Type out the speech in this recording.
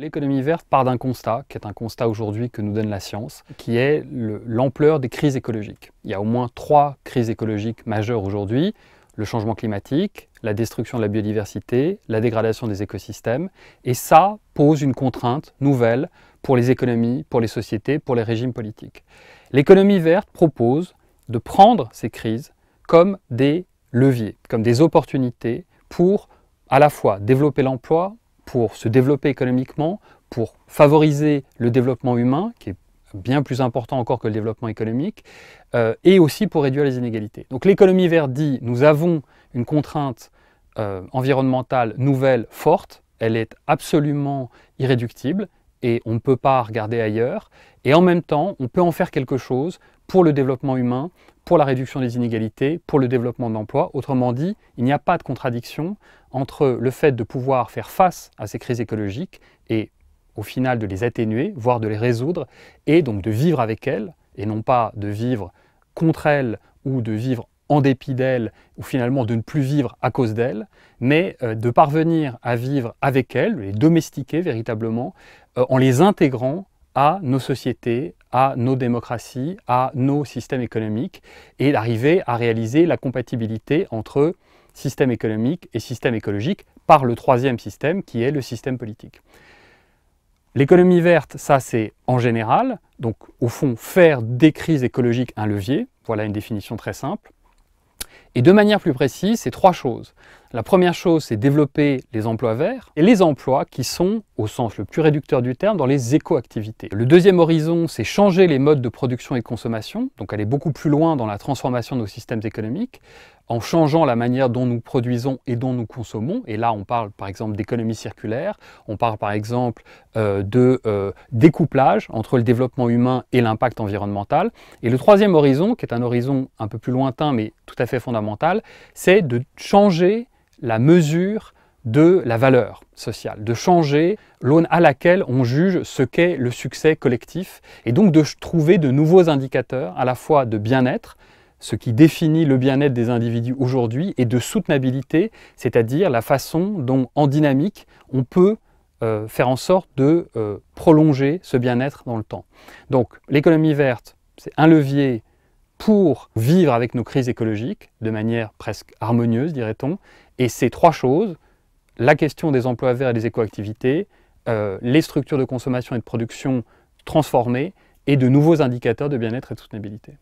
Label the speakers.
Speaker 1: L'économie verte part d'un constat, qui est un constat aujourd'hui que nous donne la science, qui est l'ampleur des crises écologiques. Il y a au moins trois crises écologiques majeures aujourd'hui. Le changement climatique, la destruction de la biodiversité, la dégradation des écosystèmes. Et ça pose une contrainte nouvelle pour les économies, pour les sociétés, pour les régimes politiques. L'économie verte propose de prendre ces crises comme des leviers, comme des opportunités pour à la fois développer l'emploi, pour se développer économiquement, pour favoriser le développement humain, qui est bien plus important encore que le développement économique, euh, et aussi pour réduire les inégalités. Donc l'économie verte dit, nous avons une contrainte euh, environnementale nouvelle forte, elle est absolument irréductible et on ne peut pas regarder ailleurs, et en même temps, on peut en faire quelque chose pour le développement humain, pour la réduction des inégalités, pour le développement de l'emploi. Autrement dit, il n'y a pas de contradiction entre le fait de pouvoir faire face à ces crises écologiques et au final de les atténuer, voire de les résoudre, et donc de vivre avec elles, et non pas de vivre contre elles ou de vivre en dépit d'elles, ou finalement de ne plus vivre à cause d'elles, mais euh, de parvenir à vivre avec elles, les domestiquer véritablement, euh, en les intégrant à nos sociétés, à nos démocraties, à nos systèmes économiques, et d'arriver à réaliser la compatibilité entre système économique et système écologique par le troisième système qui est le système politique. L'économie verte, ça c'est en général, donc au fond faire des crises écologiques un levier, voilà une définition très simple. Et de manière plus précise, c'est trois choses. La première chose, c'est développer les emplois verts et les emplois qui sont, au sens le plus réducteur du terme, dans les écoactivités. Le deuxième horizon, c'est changer les modes de production et de consommation, donc aller beaucoup plus loin dans la transformation de nos systèmes économiques, en changeant la manière dont nous produisons et dont nous consommons. Et là, on parle par exemple d'économie circulaire, on parle par exemple euh, de euh, découplage entre le développement humain et l'impact environnemental. Et le troisième horizon, qui est un horizon un peu plus lointain mais tout à fait fondamental, c'est de changer la mesure de la valeur sociale, de changer l'aune à laquelle on juge ce qu'est le succès collectif, et donc de trouver de nouveaux indicateurs à la fois de bien-être, ce qui définit le bien-être des individus aujourd'hui, et de soutenabilité, c'est-à-dire la façon dont, en dynamique, on peut euh, faire en sorte de euh, prolonger ce bien-être dans le temps. Donc l'économie verte, c'est un levier pour vivre avec nos crises écologiques de manière presque harmonieuse, dirait-on. Et ces trois choses, la question des emplois verts et des écoactivités, euh, les structures de consommation et de production transformées et de nouveaux indicateurs de bien-être et de soutenabilité.